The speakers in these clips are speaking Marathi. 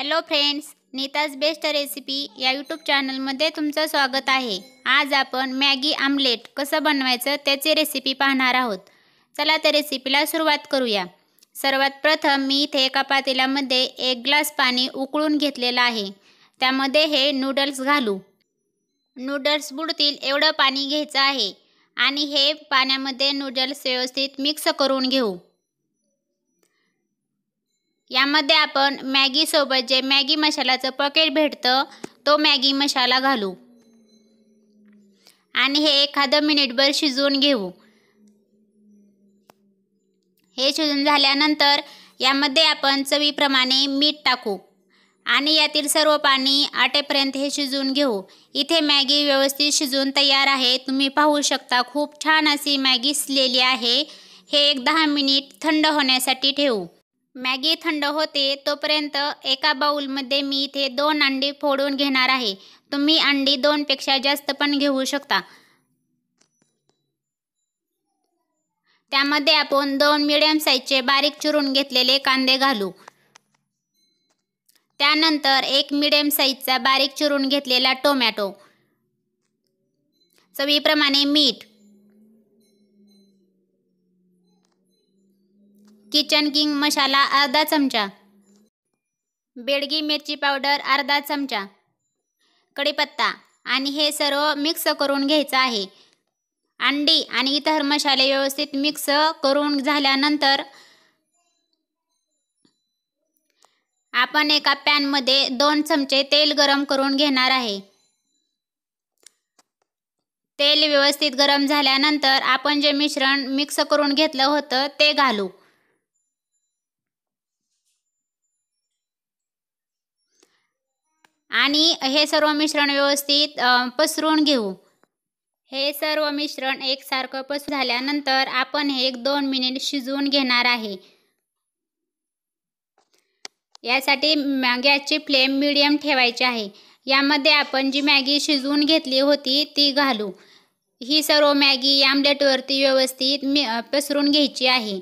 hello friends Neeta's best recipe या यूट्यूब चॅनलमध्ये तुमचं स्वागत आहे आज आपण मॅगी आमलेट कसं बनवायचं त्याची रेसिपी पाहणार आहोत चला त्या रेसिपीला सुरुवात करूया सर्वात प्रथम मी इथे एका पातेल्यामध्ये एक ग्लास पाणी उकळून घेतलेलं आहे त्यामध्ये हे नूडल्स घालू नूडल्स बुडतील एवढं पाणी घ्यायचं आहे आणि हे पाण्यामध्ये नूडल्स व्यवस्थित मिक्स करून घेऊ यामध्ये आपण मॅगीसोबत जे मॅगी मसाल्याचं पॅकेट भेटतं तो मॅगी मसाला घालू आणि हे एखादं मिनिटभर शिजवून घेऊ हे शिजून झाल्यानंतर यामध्ये आपण चवीप्रमाणे मीठ टाकू आणि यातील सर्व पाणी आटेपर्यंत हे शिजवून घेऊ इथे मॅगी व्यवस्थित शिजून तयार आहे तुम्ही पाहू शकता खूप छान अशी मॅगी शिजलेली आहे हे एक दहा मिनिट थंड होण्यासाठी ठेवू मॅगी थंड होते तोपर्यंत एका बाऊलमध्ये मी इथे दोन अंडी फोडून घेणार आहे तुम्ही अंडी दोनपेक्षा जास्त पण घेऊ शकता त्यामध्ये आपण दोन मिडियम साईजचे बारीक चिरून घेतलेले कांदे घालू त्यानंतर एक मिडियम साईजचा बारीक चिरून घेतलेला टोमॅटो चवीप्रमाणे मीठ किचन किंग मसाला अर्धा चमचा बेडगी मिरची पावडर अर्धा चमचा कढीपत्ता आणि हे सर्व मिक्स करून घ्यायचं आहे अंडी आणि इतर मसाले व्यवस्थित मिक्स करून झाल्यानंतर आपण एका पॅनमध्ये दोन चमचे तेल गरम करून घेणार आहे तेल व्यवस्थित गरम झाल्यानंतर आपण जे मिश्रण मिक्स करून घेतलं होतं ते घालू आणि हे सर्व मिश्रण व्यवस्थित पसरून घेऊ हे सर्व मिश्रण एकसारखं पस झाल्यानंतर आपण हे एक दोन मिनिट शिजवून घेणार आहे यासाठी गॅसची फ्लेम मिडियम ठेवायची आहे यामध्ये आपण जी मॅगी शिजवून घेतली होती ती घालू ही सर्व मॅगी आमलेटवरती व्यवस्थित मी पसरून घ्यायची आहे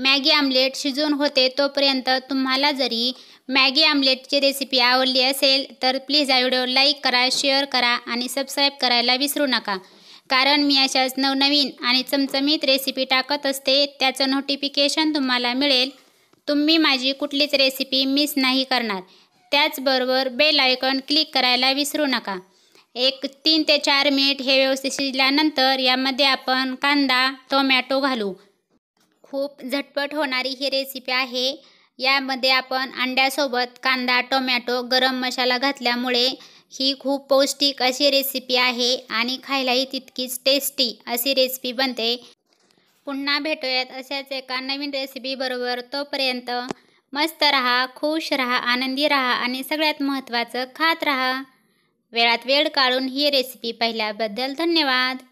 मॅगी आमलेट शिजून होते तोपर्यंत तुम्हाला जरी मॅगी आमलेटची रेसिपी आवडली असेल तर प्लीज हा व्हिडिओ लाईक करा शेअर करा आणि सबस्क्राईब करायला विसरू नका कारण मी अशाच नवनवीन आणि चमचमीत रेसिपी टाकत असते त्याचं नोटिफिकेशन तुम्हाला मिळेल तुम्ही माझी कुठलीच रेसिपी मिस नाही करणार त्याचबरोबर बेल आयकॉन क्लिक करायला विसरू नका एक तीन ते चार मिनिट हे व्यवस्थित शिजल्यानंतर यामध्ये आपण कांदा टोमॅटो घालू खूप झटपट होणारी ही रेसिपी आहे यामध्ये आपण अंड्यासोबत कांदा टोमॅटो गरम मसाला घातल्यामुळे ही खूप पौष्टिक अशी रेसिपी आहे आणि खायलाही तितकीच टेस्टी अशी रेसिपी बनते पुन्हा भेटूयात अशाच एका नवीन रेसिपीबरोबर तोपर्यंत मस्त रहा खुश रहा आनंदी रहा आणि सगळ्यात महत्त्वाचं खात रहा वेळात वेळ काढून ही रेसिपी पाहिल्याबद्दल धन्यवाद